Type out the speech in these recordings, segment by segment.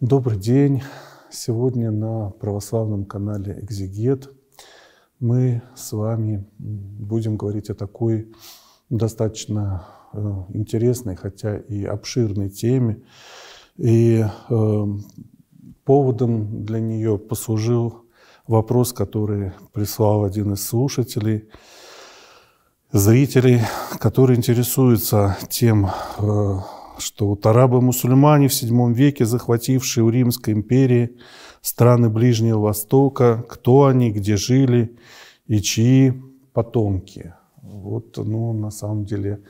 Добрый день! Сегодня на православном канале «Экзегет» мы с вами будем говорить о такой достаточно э, интересной, хотя и обширной теме. И э, поводом для нее послужил вопрос, который прислал один из слушателей, зрителей, который интересуется тем, э, что тарабы-мусульмане в VII веке, захватившие у Римской империи страны Ближнего Востока, кто они, где жили и чьи потомки. Вот, ну, на самом деле,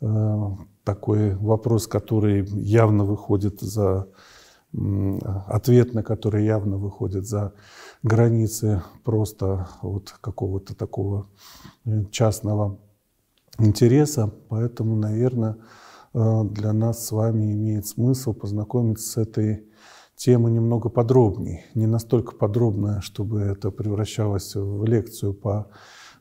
э, такой вопрос, который явно выходит за ответ на который явно выходит за границы просто вот какого-то такого э, частного интереса. Поэтому, наверное, Э, для нас с вами имеет смысл познакомиться с этой темой немного подробней. Не настолько подробно, чтобы это превращалось в лекцию по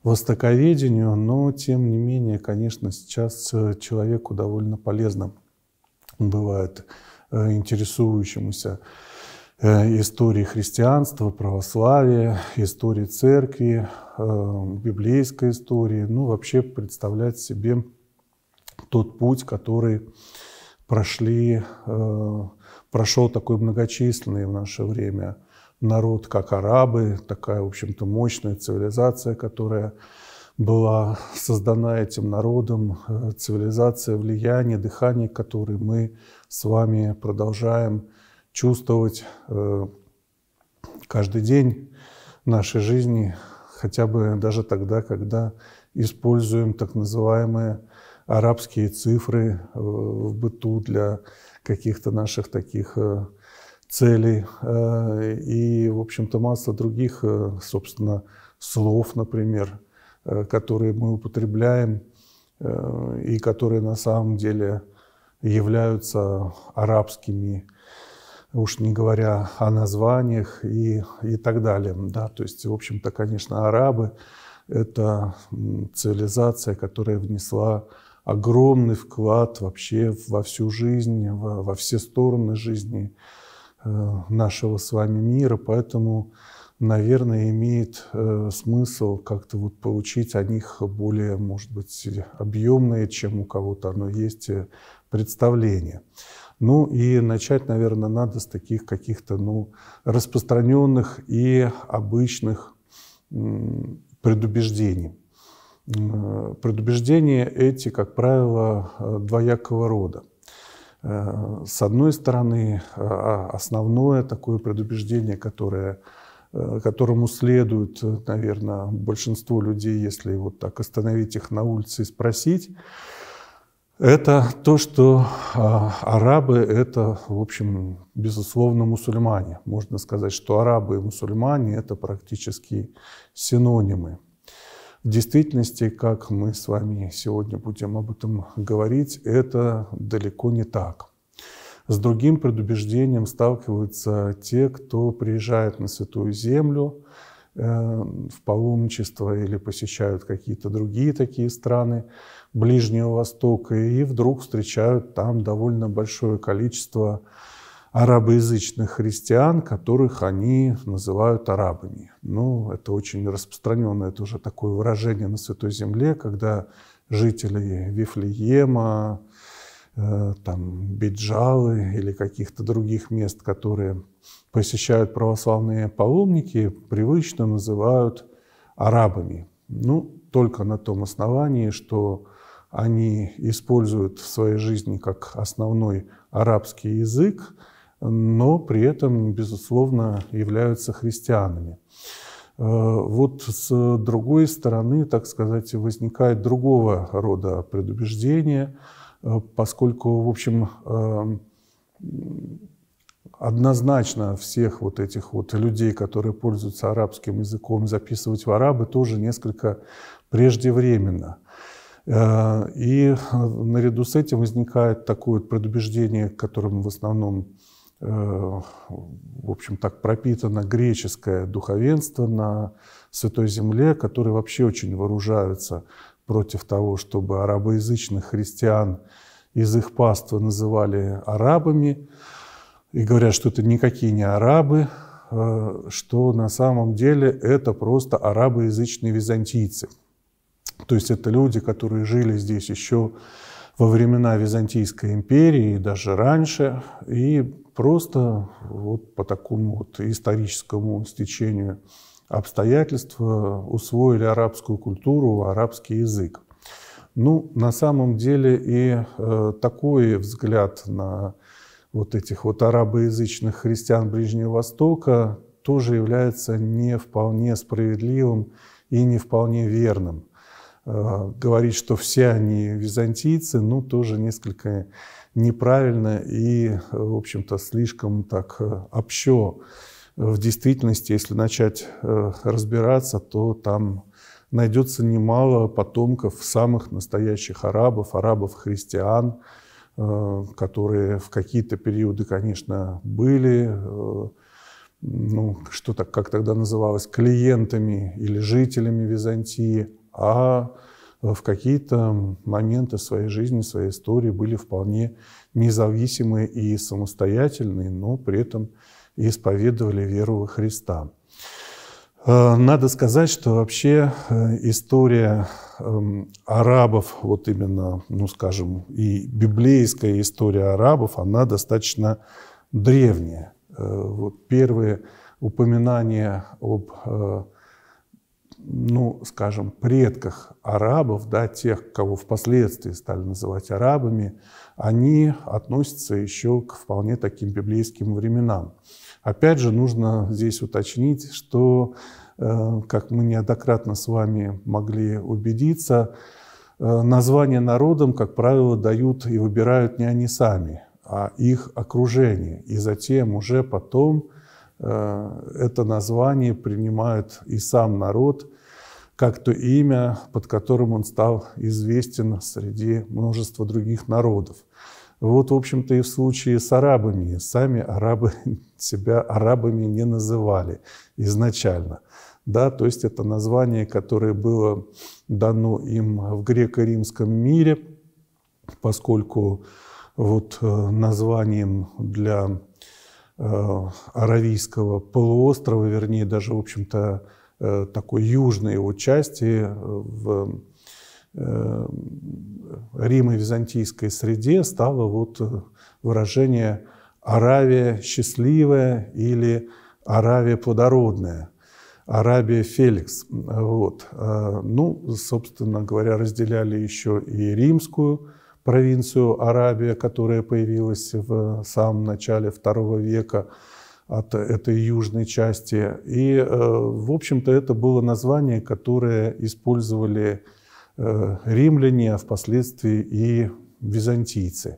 востоковедению, но тем не менее, конечно, сейчас э, человеку довольно полезно бывает э, интересующемуся истории христианства, православия, истории церкви, библейской истории, ну вообще представлять себе тот путь, который прошли, э, прошел такой многочисленный в наше время народ, как арабы, такая, в общем-то, мощная цивилизация, которая была создана этим народом, э, цивилизация влияния, дыхание, которое мы с вами продолжаем чувствовать э, каждый день нашей жизни, хотя бы даже тогда, когда используем так называемые арабские цифры э, в быту для каких-то наших таких э, целей э, и, в общем-то, масса других, собственно, слов, например, которые мы употребляем и которые на самом деле являются арабскими, уж не говоря о названиях и, и так далее. Да, то есть, в общем-то, конечно, арабы – это цивилизация, которая внесла огромный вклад вообще во всю жизнь, во, во все стороны жизни э, нашего с вами мира, поэтому, наверное, имеет э, смысл как-то вот получить о них более, может быть, объемные, чем у кого-то оно есть, э, представление. Ну и начать, наверное, надо с таких каких-то ну, распространенных и обычных предубеждений. Э, предубеждения эти, как правило, э, двоякого рода. Э, с одной стороны, а основное такое предубеждение, которое, которому следует, наверное, большинство людей, если вот так остановить их на улице и спросить, это то, что арабы – это, в общем, безусловно, мусульмане. Можно сказать, что арабы и мусульмане – это практически синонимы. В действительности, как мы с вами сегодня будем об этом говорить, это далеко не так. С другим предубеждением сталкиваются те, кто приезжает на Святую Землю э, в паломничество или посещают какие-то другие такие страны Ближнего Востока и вдруг встречают там довольно большое количество арабоязычных христиан, которых они называют арабами. Ну, это очень распространенное тоже такое выражение на Святой Земле, когда жители Вифлеема, э, там, Биджалы или каких-то других мест, которые посещают православные паломники, привычно называют арабами. Ну, только на том основании, что они используют в своей жизни как основной арабский язык, но при этом, безусловно, являются христианами. Э, вот с другой стороны, так сказать, возникает другого рода предубеждение, э, поскольку, в общем, э, однозначно всех вот этих вот людей, которые пользуются арабским языком, записывать в арабы тоже несколько преждевременно. И наряду с этим возникает такое предубеждение, которым в основном Э, в общем, так пропитано греческое духовенство на Святой Земле, которые вообще очень вооружаются против того, чтобы арабоязычных христиан из их паства называли арабами, и говорят, что это никакие не арабы, э, что на самом деле это просто арабоязычные византийцы. То есть это люди, которые жили здесь еще во времена Византийской империи и даже раньше, и Просто вот по такому вот историческому стечению обстоятельств усвоили арабскую культуру, арабский язык. Ну, на самом деле и э, такой взгляд на вот этих вот арабоязычных христиан Ближнего Востока тоже является не вполне справедливым и не вполне верным. Э, говорить, что все они византийцы, ну, тоже несколько неправильно и, в общем-то, слишком так э, общо. В действительности, если начать э, разбираться, то там найдется немало потомков самых настоящих арабов, арабов-христиан, э, которые в какие-то периоды, конечно, были, ну, что так, как тогда называлось, клиентами или жителями Византии, а Э, в какие-то моменты своей жизни, своей истории были вполне независимые и самостоятельные, но при этом исповедовали веру во Христа. Э, надо сказать, что вообще э, история эм, арабов, вот именно, ну скажем, и библейская история арабов, она достаточно древняя. Вот первые упоминания об ну, скажем, предках арабов, да, тех, кого впоследствии стали называть арабами, они относятся еще к вполне таким библейским временам. Опять же, нужно здесь уточнить, что, э, как мы неоднократно с вами могли убедиться, э, название народам, как правило, дают и выбирают не они сами, а их окружение. И затем уже потом Э, это название принимают и сам народ, как то имя, под которым он стал известен среди множества других народов. Вот, в общем-то, и в случае с арабами. Сами арабы себя арабами не называли изначально. Да, то есть это название, которое было дано им в греко-римском мире, поскольку вот э, названием для Э, Аравийского полуострова, вернее, даже, в общем-то, э, такой южной его части э, в римо-византийской среде стало вот выражение «Аравия счастливая» или «Аравия плодородная». "Аравия Феликс. Вот. Ну, собственно говоря, разделяли еще и римскую провинцию Арабия, которая появилась в самом начале второго века от этой южной части. И, э, в общем-то, это было название, которое использовали э, римляне, а впоследствии и византийцы.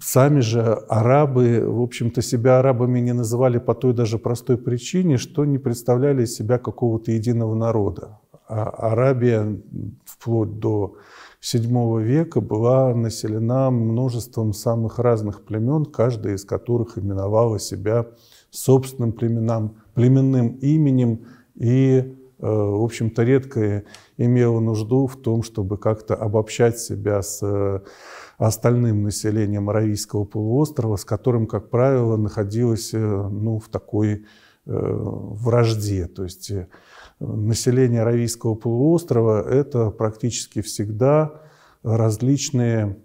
Сами же арабы, в общем-то, себя арабами не называли по той даже простой причине, что не представляли из себя какого-то единого народа. А Арабия вплоть до VII века была населена множеством самых разных племен, каждая из которых именовала себя собственным племенам, племенным именем и, э, в общем-то, редко имела нужду в том, чтобы как-то обобщать себя с э, остальным населением Аравийского полуострова, с которым, как правило, находилась э, ну, в такой вражде. То есть население Аравийского полуострова – это практически всегда различные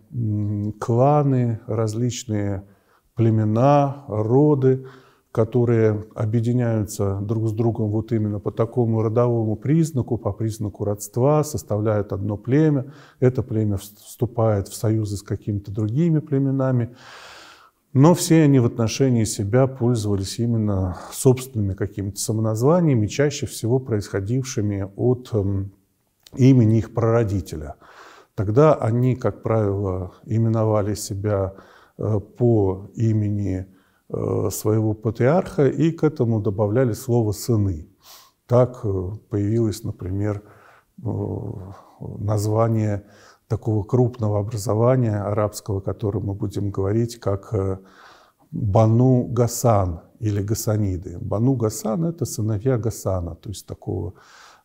кланы, различные племена, роды, которые объединяются друг с другом вот именно по такому родовому признаку, по признаку родства, составляют одно племя. Это племя вступает в союзы с какими-то другими племенами. Но все они в отношении себя пользовались именно собственными какими-то самоназваниями, чаще всего происходившими от эм, имени их прародителя. Тогда они, как правило, именовали себя э, по имени э, своего патриарха и к этому добавляли слово «сыны». Так э, появилось, например, название такого крупного образования арабского, о котором мы будем говорить, как э, Бану Гасан или Гасаниды. Бану Гасан – это сыновья Гасана, то есть такого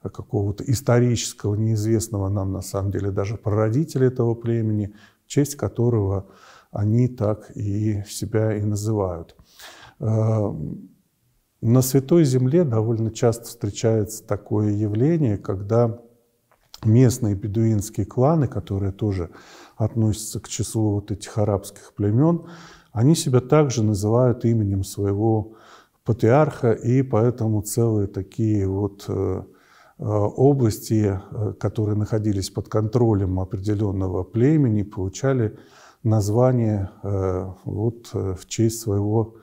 э, какого-то исторического, неизвестного нам на самом деле даже прародителя этого племени, в честь которого они так и себя и называют. Э, на Святой Земле довольно часто встречается такое явление, когда местные бедуинские кланы, которые тоже относятся к числу вот этих арабских племен, они себя также называют именем своего патриарха, и поэтому целые такие вот э, э, области, э, которые находились под контролем определенного племени, получали название вот в честь своего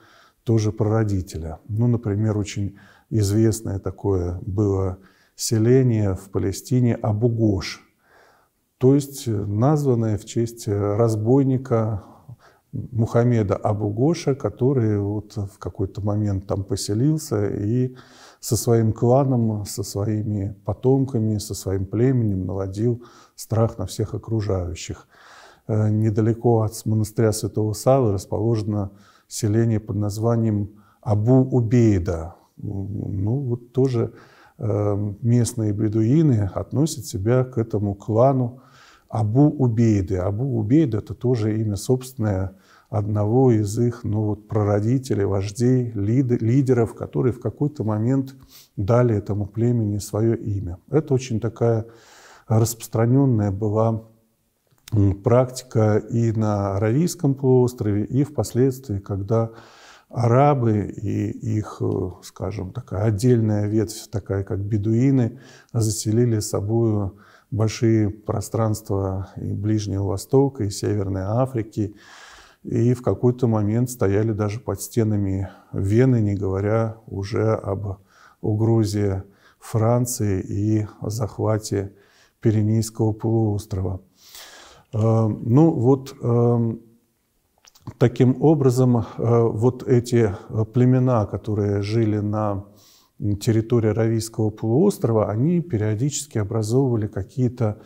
тоже прародителя. Ну, например, очень известное такое было селение в Палестине Абу-Гош, то есть э, названное в честь э, разбойника Мухаммеда Абу-Гоша, который вот в какой-то момент там поселился и со своим кланом, со своими потомками, со своим племенем наводил страх на всех окружающих. Э, недалеко от монастыря Святого Савы расположено селение под названием Абу-Убейда. Ну, вот тоже Эм, местные бедуины относят себя к этому клану Абу-Убейды. Абу-Убейда – это тоже имя собственное одного из их ну, вот, прародителей, вождей, лидеров, которые в какой-то момент дали этому племени свое имя. Это очень такая распространенная была практика и на Аравийском полуострове, и впоследствии, когда арабы и их, э, скажем, такая отдельная ветвь, такая как бедуины, заселили собой большие пространства и Ближнего Востока, и Северной Африки, и в какой-то момент стояли даже под стенами Вены, не говоря уже об угрозе Франции и захвате Пиренейского полуострова. Э, ну вот эм, Таким образом, э, вот эти э, племена, которые жили на территории Равийского полуострова, они периодически образовывали какие-то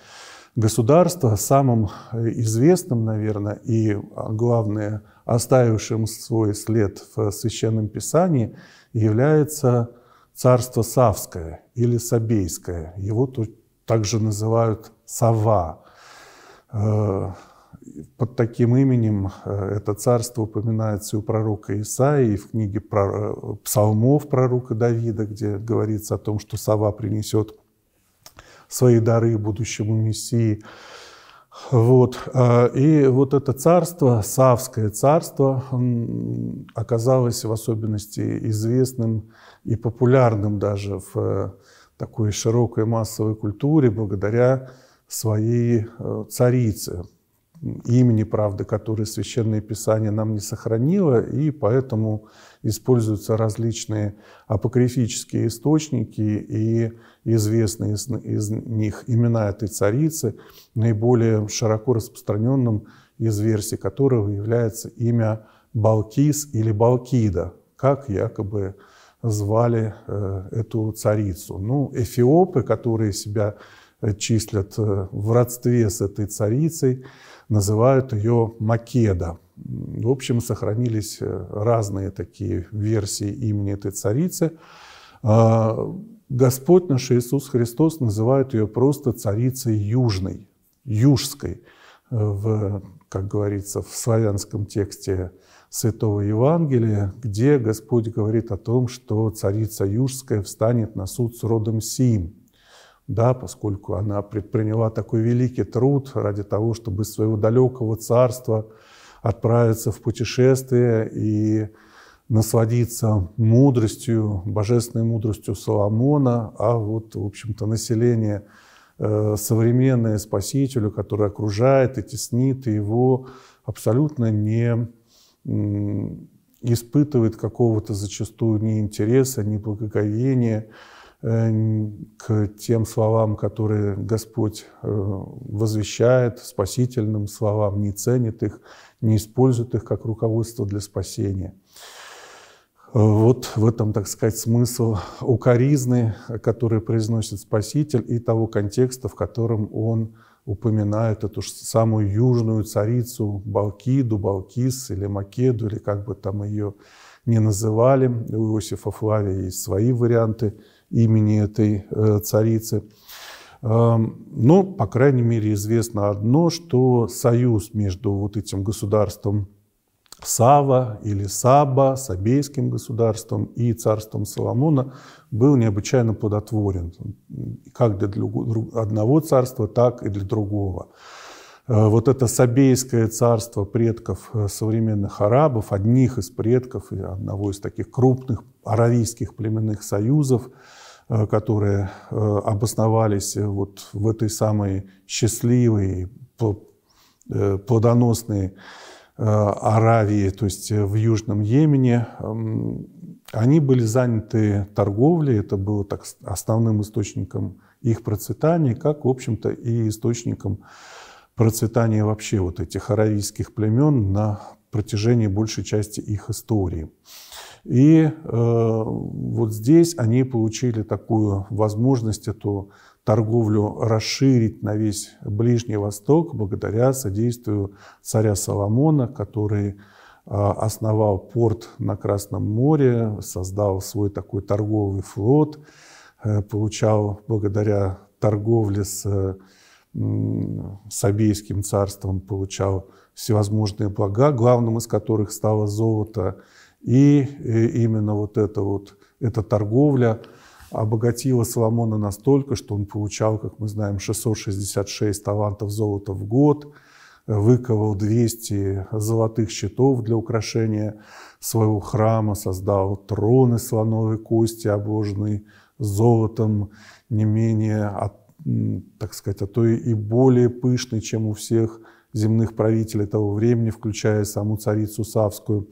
государства. Самым э, известным, наверное, и а, главное, оставившим свой след в Священном Писании, является царство Савское или Сабейское. Его тут также называют Сава под таким именем э, это царство упоминается и у пророка Исаии, и в книге э, псалмов пророка Давида, где говорится о том, что сова принесет свои дары будущему Мессии. Вот. Э, и вот это царство, Савское царство, оказалось в особенности известным и популярным даже в такой широкой массовой культуре благодаря своей царице, имени правды, которые Священное Писание нам не сохранило, и поэтому используются различные апокрифические источники и известные из, из них имена этой царицы, наиболее широко распространенным из версий которого является имя Балкис или Балкида, как якобы звали э, эту царицу. Ну, эфиопы, которые себя числят э, в родстве с этой царицей, называют ее Македа. В общем, сохранились э, разные такие версии имени этой царицы. А, Господь наш Иисус Христос называет ее просто царицей Южной, Южской. Э, в, как говорится в славянском тексте Святого Евангелия, где Господь говорит о том, что царица Южская встанет на суд с родом Сим да, поскольку она предприняла такой великий труд ради того, чтобы из своего далекого царства отправиться в путешествие и насладиться мудростью, божественной мудростью Соломона, а вот, в общем-то, население э, современное Спасителю, которое окружает и теснит, его абсолютно не испытывает какого-то зачастую ни интереса, ни благоговения, Э, к тем словам, которые Господь э, возвещает, спасительным словам, не ценит их, не использует их как руководство для спасения. Э, вот в этом, так сказать, смысл укоризны, который произносит Спаситель, и того контекста, в котором он упоминает эту самую южную царицу Балкиду, Балкис или Македу, или как бы там ее не называли. У Иосифа Флавия есть свои варианты – имени этой э, царицы. Эм, Но, ну, по крайней мере, известно одно, что союз между вот этим государством Сава или Саба, Сабейским государством и царством Соломона был необычайно плодотворен как для одного царства, так и для другого. Э, вот это Сабейское царство предков э, современных арабов, одних из предков и одного из таких крупных аравийских племенных союзов – Э, которые э, обосновались вот в этой самой счастливой, э, плодоносной Аравии, то есть в Южном Йемене, они были заняты торговлей, это было так, основным источником их процветания, как, в общем-то, и источником процветания вообще вот этих аравийских племен на протяжении большей части их истории. И э, вот здесь они получили такую возможность эту торговлю расширить на весь Ближний Восток благодаря содействию царя Соломона, который э, основал порт на Красном море, создал свой такой торговый флот, э, получал благодаря торговле с э, Сабейским царством, получал всевозможные блага, главным из которых стало золото – и э, именно вот эта вот эта торговля обогатила Соломона настолько, что он получал, как мы знаем, 666 талантов золота в год, э, выковал 200 золотых щитов для украшения своего храма, создал троны из слоновой кости, обложенный золотом не менее, а, так сказать, а то и более пышный, чем у всех земных правителей того времени, включая саму царицу Савскую.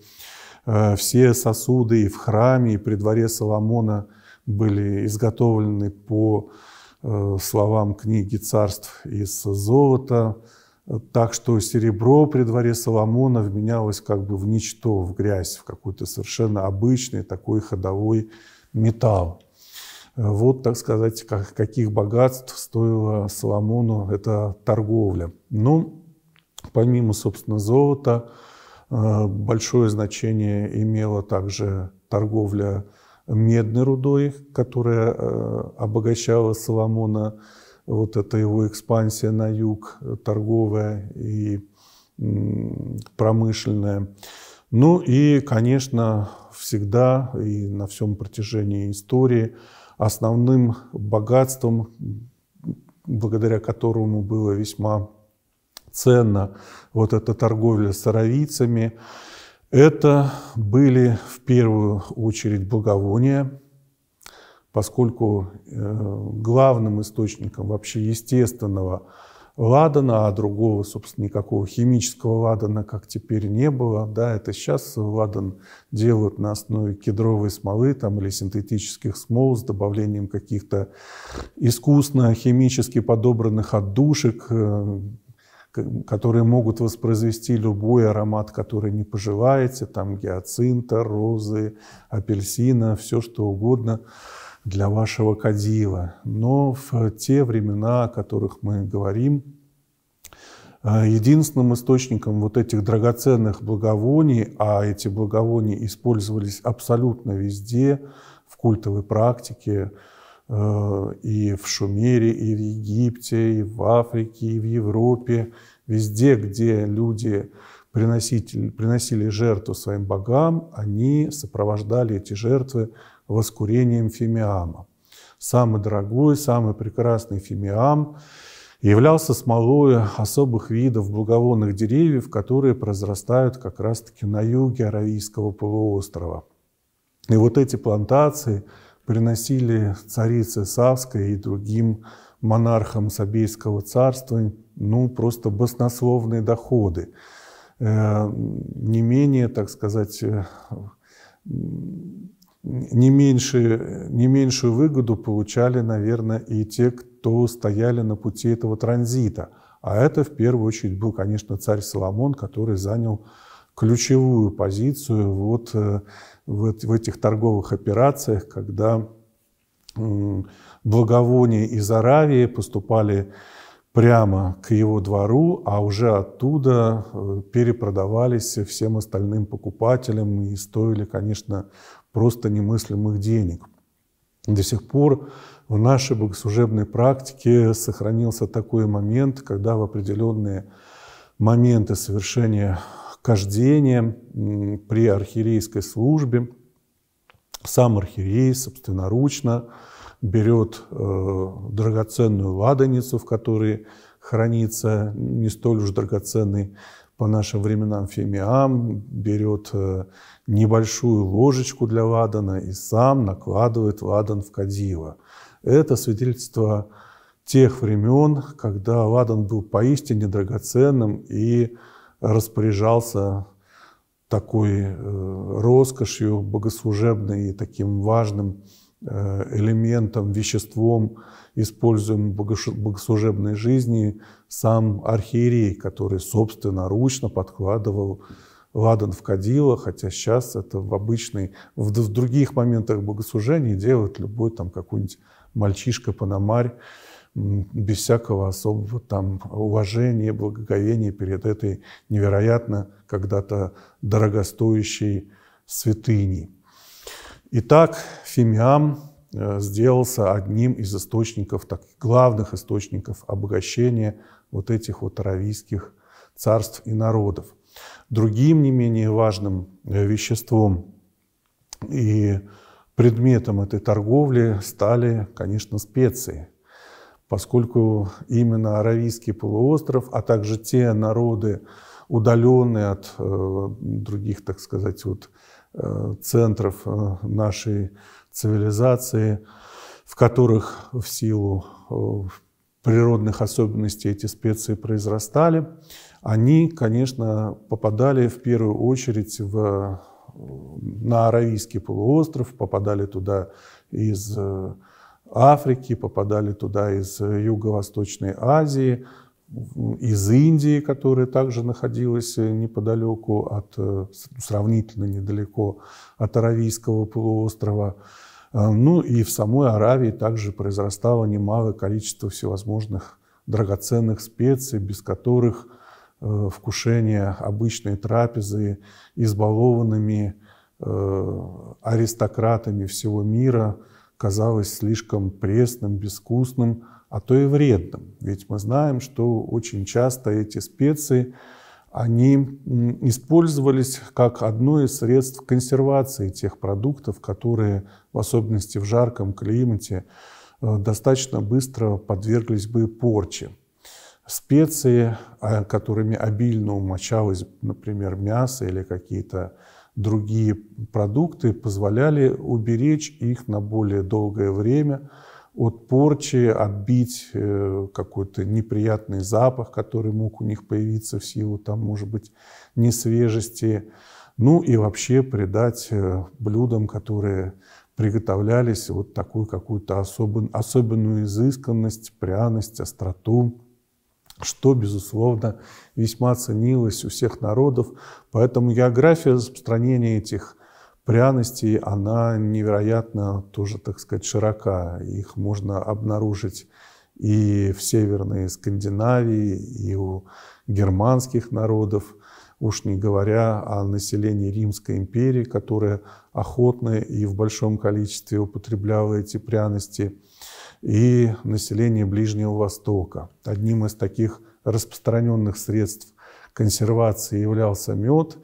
Э, все сосуды и в храме, и при дворе Соломона были изготовлены по э, словам книги царств из золота, так что серебро при дворе Соломона вменялось как бы в ничто, в грязь, в какой-то совершенно обычный такой ходовой металл. Э, вот, так сказать, как, каких богатств стоила Соломону эта торговля. Ну, помимо, собственно, золота, Э, большое значение имела также торговля медной рудой, которая э, обогащала Соломона. Вот это его экспансия на юг, э, торговая и промышленная. Ну и, конечно, всегда и на всем протяжении истории основным богатством, благодаря которому было весьма ценно вот эта торговля старовицами. Это были в первую очередь благовония, поскольку э, главным источником вообще естественного ладана, а другого, собственно, никакого химического ладана, как теперь, не было. Да, это сейчас ладан делают на основе кедровой смолы там, или синтетических смол с добавлением каких-то искусно химически подобранных отдушек, э, которые могут воспроизвести любой аромат, который не пожелаете, там гиацинта, розы, апельсина, все что угодно для вашего кадила. Но в те времена, о которых мы говорим, э, единственным источником вот этих драгоценных благовоний, а эти благовония использовались абсолютно везде, в культовой практике, Э, и в Шумере, и в Египте, и в Африке, и в Европе, везде, где люди приносили, приносили жертву своим богам, они сопровождали эти жертвы воскурением фимиама. Самый дорогой, самый прекрасный фимиам являлся смолой особых видов благовонных деревьев, которые произрастают как раз-таки на юге Аравийского полуострова. И вот эти плантации – приносили царице Савской и другим монархам Сабейского царства ну, просто баснословные доходы. Э, не менее, так сказать, э, не, меньше, не меньшую выгоду получали, наверное, и те, кто стояли на пути этого транзита. А это в первую очередь был, конечно, царь Соломон, который занял ключевую позицию вот э, в этих торговых операциях, когда благовония из Аравии поступали прямо к его двору, а уже оттуда э, перепродавались всем остальным покупателям и стоили, конечно, просто немыслимых денег. До сих пор в нашей богослужебной практике сохранился такой момент, когда в определенные моменты совершения кождением при архиерейской службе. Сам архиерей собственноручно берет э, драгоценную ладаницу, в которой хранится не столь уж драгоценный по нашим временам фемиам, берет э, небольшую ложечку для ладана и сам накладывает ладан в кадила. Это свидетельство тех времен, когда ладан был поистине драгоценным и распоряжался такой э, роскошью богослужебной и таким важным э, элементом, веществом, используемым в богослужебной жизни, сам архиерей, который собственноручно подкладывал ладан в кадила, хотя сейчас это в обычной, в, в других моментах богослужения делает любой там какой-нибудь мальчишка-пономарь, без всякого особого там уважения, благоговения перед этой невероятно когда-то дорогостоящей святыней. Итак, Фимиам э, сделался одним из источников, так, главных источников обогащения вот этих вот аравийских царств и народов. Другим не менее важным э, веществом и предметом этой торговли стали, конечно, специи – поскольку именно Аравийский полуостров, а также те народы, удаленные от э, других, так сказать, вот, э, центров э, нашей цивилизации, в которых в силу природных особенностей эти специи произрастали, они, конечно, попадали в первую очередь в, на Аравийский полуостров, попадали туда из Африки, попадали туда из э, Юго-Восточной Азии, из Индии, которая также находилась э, неподалеку от, э, ну, сравнительно недалеко от Аравийского полуострова. Ну и в самой Аравии также произрастало немалое количество всевозможных драгоценных специй, без которых вкушение обычной трапезы избалованными аристократами всего мира – казалось слишком пресным, безвкусным, а то и вредным. Ведь мы знаем, что очень часто эти специи они использовались как одно из средств консервации тех продуктов, которые, в особенности в жарком климате, э, достаточно быстро подверглись бы порче. Специи, э, которыми обильно умочалось, например, мясо или какие-то другие продукты позволяли уберечь их на более долгое время от порчи, отбить э, какой-то неприятный запах, который мог у них появиться в силу, там, может быть, несвежести. Ну и вообще придать э, блюдам, которые приготовлялись, вот такую какую-то особенную изысканность, пряность, остроту что, безусловно, весьма ценилось у всех народов. Поэтому география распространения этих пряностей, она невероятно тоже, так сказать, широка. Их можно обнаружить и в Северной Скандинавии, и у германских народов, уж не говоря о населении Римской империи, которое охотно и в большом количестве употребляло эти пряности – и население Ближнего Востока. Одним из таких распространенных средств консервации являлся мед,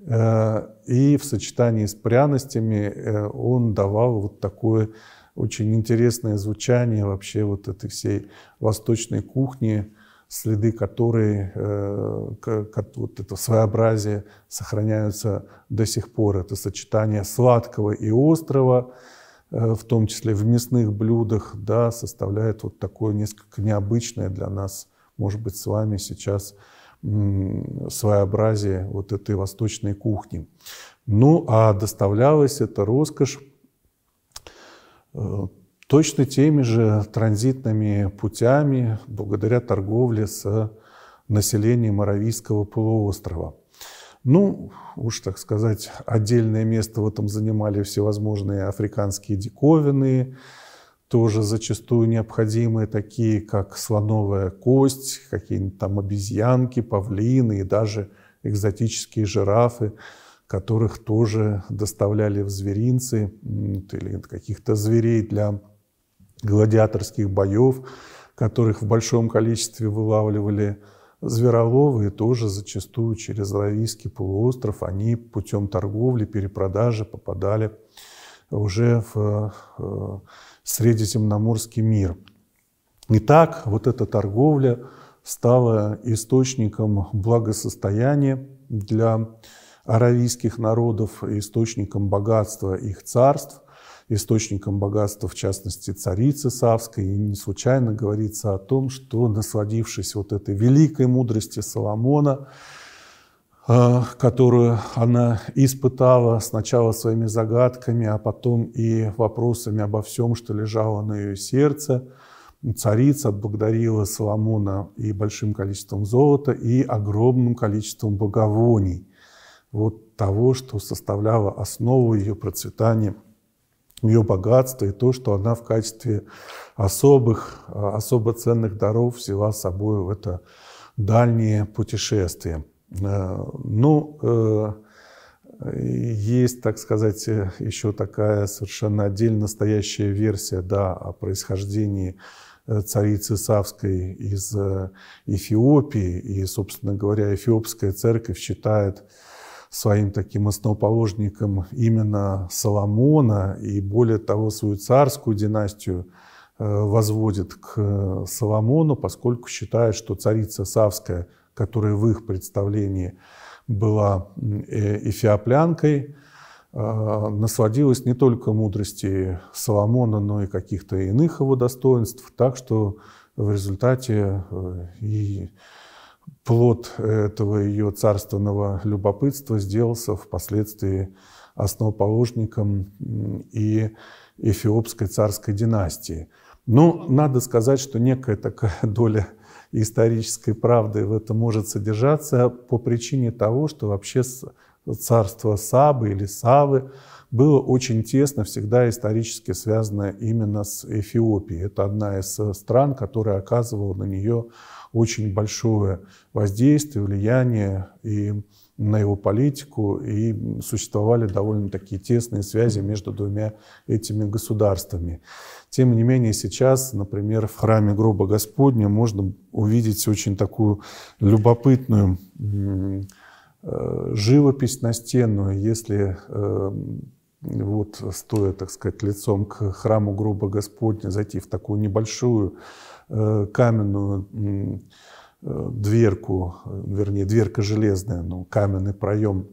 э, и в сочетании с пряностями э, он давал вот такое очень интересное звучание вообще вот этой всей восточной кухни, следы которой, как э, вот это своеобразие, сохраняются до сих пор. Это сочетание сладкого и острого – Э, в том числе в мясных блюдах, да, составляет вот такое несколько необычное для нас, может быть, с вами сейчас своеобразие вот этой восточной кухни. Ну, а доставлялась эта роскошь э, точно теми же транзитными путями благодаря торговле с населением Аравийского полуострова – ну, уж так сказать, отдельное место в этом занимали всевозможные африканские диковины, тоже зачастую необходимые, такие как слоновая кость, какие-нибудь там обезьянки, павлины и даже экзотические жирафы, которых тоже доставляли в зверинцы или каких-то зверей для гладиаторских боев, которых в большом количестве вылавливали Звероловые тоже зачастую через Аравийский полуостров, они путем торговли, перепродажи попадали уже в э, э, Средиземноморский мир. И так вот эта торговля стала источником благосостояния для аравийских народов, источником богатства их царств, источником богатства, в частности, царицы Савской. И не случайно говорится о том, что, насладившись вот этой великой мудрости Соломона, э, которую она испытала сначала своими загадками, а потом и вопросами обо всем, что лежало на ее сердце. Царица отблагодарила Соломона и большим количеством золота, и огромным количеством благовоний, вот того, что составляло основу ее процветания ее богатство и то, что она в качестве особых, а, особо ценных даров взяла с собой в это дальнее путешествие. Э, ну, э, есть, так сказать, еще такая совершенно отдельно настоящая версия да, о происхождении э, царицы Савской из Эфиопии. И, собственно говоря, эфиопская церковь считает своим таким основоположником именно Соломона и, более того, свою царскую династию э, возводит к э, Соломону, поскольку считает, что царица Савская, которая в их представлении была э, эфиоплянкой, насладилась не только мудрости Соломона, но и каких-то иных его достоинств, так что в результате и плод э, этого ее царственного любопытства сделался впоследствии основоположником и эфиопской царской династии. Но ну, надо сказать, что некая такая доля исторической правды в этом может содержаться по причине того, что вообще царство Сабы или Савы было очень тесно всегда исторически связано именно с Эфиопией. Это одна из э, стран, которая оказывала на нее очень большое воздействие, влияние и на его политику, и существовали довольно такие тесные связи между двумя этими государствами. Тем не менее, сейчас, например, в храме гроба Господня можно увидеть очень такую любопытную э, живопись на стену, если э, вот стоя, так сказать, лицом к храму гроба Господня, зайти в такую небольшую Э, каменную э, дверку, вернее, дверка железная, но ну, каменный проем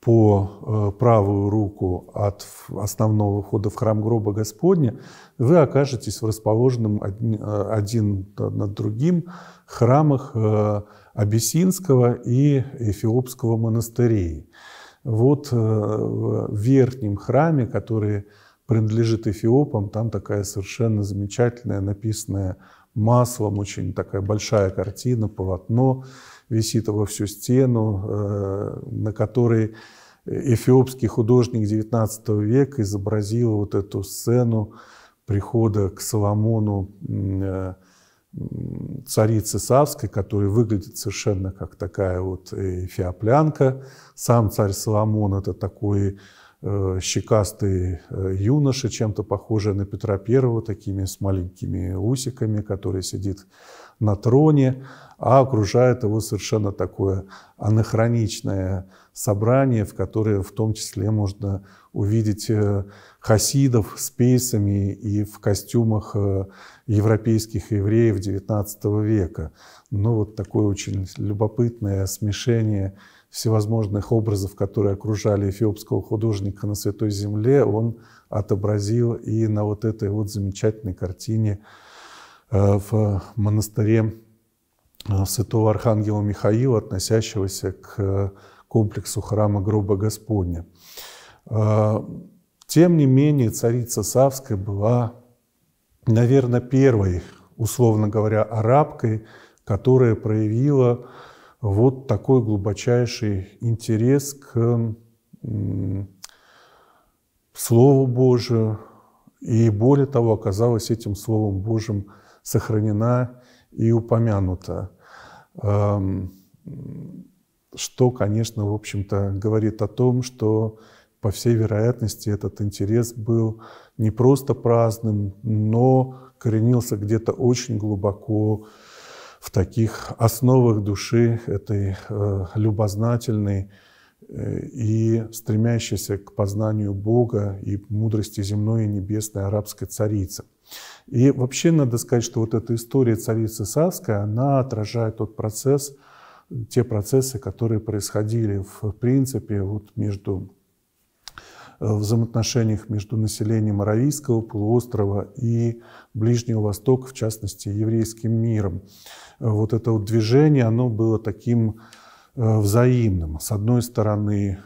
по э, правую руку от основного входа в храм гроба Господня, вы окажетесь в расположенном один над другим храмах Абиссинского и Эфиопского монастырей. Вот в верхнем храме, который принадлежит эфиопам, там такая совершенно замечательная, написанная маслом, очень такая большая картина, полотно, висит во всю стену, э, на которой эфиопский художник XIX века изобразил вот эту сцену прихода к Соломону э, царицы Савской, которая выглядит совершенно как такая вот э, эфиоплянка. Сам царь Соломон – это такой Э, щекастый э, юноша, чем-то похожий на Петра Первого, такими с маленькими усиками, который сидит на троне, а окружает его совершенно такое анахроничное собрание, в которое в том числе можно увидеть э, хасидов с пейсами и в костюмах европейских евреев XIX века. Ну вот такое очень любопытное смешение – всевозможных образов, которые окружали эфиопского художника на Святой Земле, он отобразил и на вот этой вот замечательной картине э, в монастыре э, святого архангела Михаила, относящегося к э, комплексу храма гроба Господня. Тем не менее, царица Савская была, наверное, первой, условно говоря, арабкой, которая проявила вот такой глубочайший интерес к Слову Божию. И более того, оказалось этим Словом Божьим сохранена и упомянута. Эм, что, конечно, в общем-то, говорит о том, что, по всей вероятности, этот интерес был не просто праздным, но коренился где-то очень глубоко в таких основах души этой э, любознательной э, и стремящейся к познанию Бога и мудрости земной и небесной арабской царицы. И вообще надо сказать, что вот эта история царицы Савской, она отражает тот процесс, те процессы, которые происходили в принципе вот между Э, взаимоотношениях между населением Аравийского полуострова и Ближнего Востока, в частности, еврейским миром. Э, вот это вот движение, оно было таким э, взаимным. С одной стороны,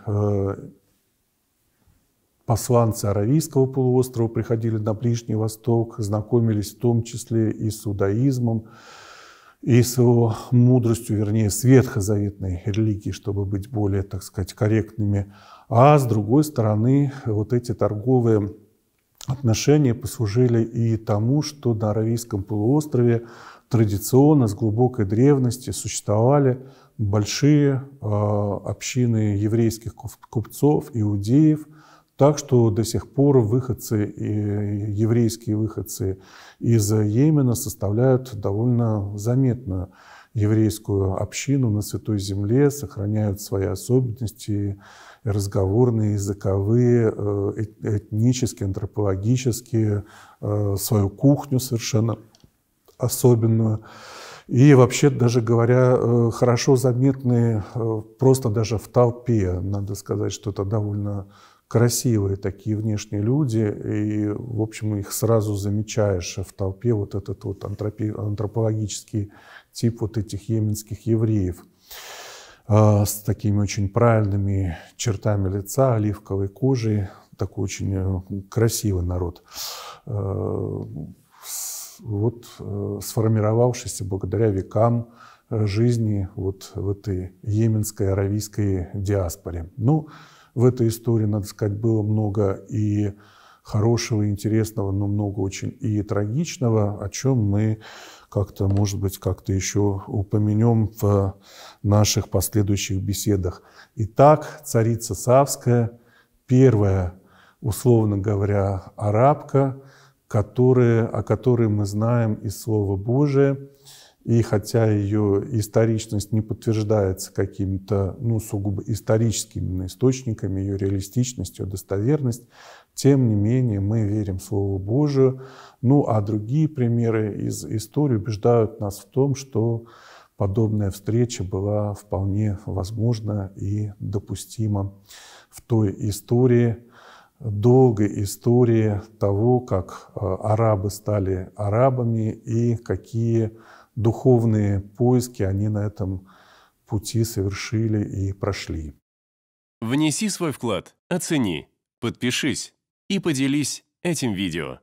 посланцы Аравийского полуострова приходили на Ближний Восток, знакомились в том числе и с иудаизмом, и с его мудростью, вернее, с ветхозаветной религии, чтобы быть более, так сказать, корректными. А с другой стороны, вот эти торговые отношения послужили и тому, что на Аравийском полуострове традиционно, с глубокой древности существовали большие э, общины еврейских купцов, иудеев – так что до сих пор выходцы, еврейские выходцы из Йемена составляют довольно заметную еврейскую общину на Святой Земле, сохраняют свои особенности разговорные, языковые, э, этнические, антропологические, э, свою кухню совершенно особенную. И вообще, даже говоря, э, хорошо заметные просто даже в толпе. Надо сказать, что это довольно красивые такие внешние люди, и, в общем, их сразу замечаешь в толпе, вот этот вот антропологический тип вот этих йеменских евреев а, с такими очень правильными чертами лица, оливковой кожей, такой очень э, красивый народ, а, вот э, сформировавшийся благодаря векам э, жизни вот в этой йеменской аравийской диаспоре. Ну, в этой истории, надо сказать, было много и хорошего, и интересного, но много очень и трагичного, о чем мы как-то, может быть, как-то еще упомянем в наших последующих беседах. Итак, царица Савская, первая, условно говоря, арабка, которые, о которой мы знаем из Слова Божия, и хотя ее историчность не подтверждается какими-то ну, сугубо историческими источниками, ее реалистичностью, достоверность, тем не менее мы верим в Слово Божие. Ну а другие примеры из истории убеждают нас в том, что подобная встреча была вполне возможна и допустима в той истории, долгой истории того, как э, арабы стали арабами и какие духовные поиски они на этом пути совершили и прошли. Внеси свой вклад, оцени, подпишись и поделись этим видео.